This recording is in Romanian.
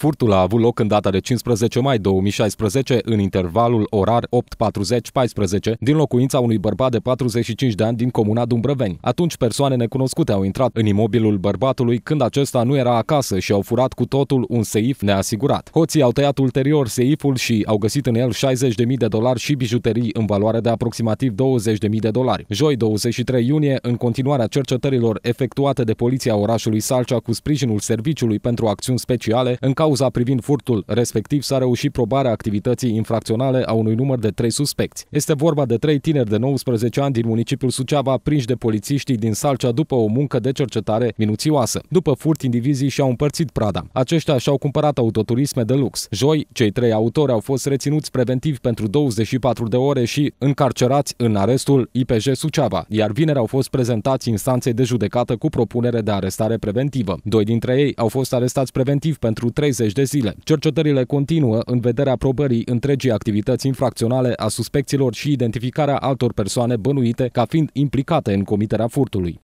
Furtul a avut loc în data de 15 mai 2016, în intervalul orar 8.40-14, din locuința unui bărbat de 45 de ani din comuna Dumbrăveni. Atunci persoane necunoscute au intrat în imobilul bărbatului când acesta nu era acasă și au furat cu totul un seif neasigurat. Hoții au tăiat ulterior seiful și au găsit în el 60.000 de dolari și bijuterii în valoare de aproximativ 20.000 de dolari. Joi 23 iunie, în continuarea cercetărilor efectuate de poliția orașului Salcea cu sprijinul Serviciului pentru Acțiuni Speciale, în cauza cauza privind furtul respectiv s-a reușit probarea activității infracționale a unui număr de trei suspecți. Este vorba de trei tineri de 19 ani din municipiul Suceava prinși de polițiștii din Salcea după o muncă de cercetare minuțioasă. După furt, indivizii și-au împărțit prada. Aceștia și-au cumpărat autoturisme de lux. Joi, cei trei autori au fost reținuți preventiv pentru 24 de ore și încarcerați în arestul IPJ Suceava, iar vineri au fost prezentați instanței de judecată cu propunere de arestare preventivă. Doi dintre ei au fost arestați preventiv pentru 30 30 de zile. Cercetările continuă în vederea probării întregii activități infracționale a suspecților și identificarea altor persoane bănuite ca fiind implicate în comiterea furtului.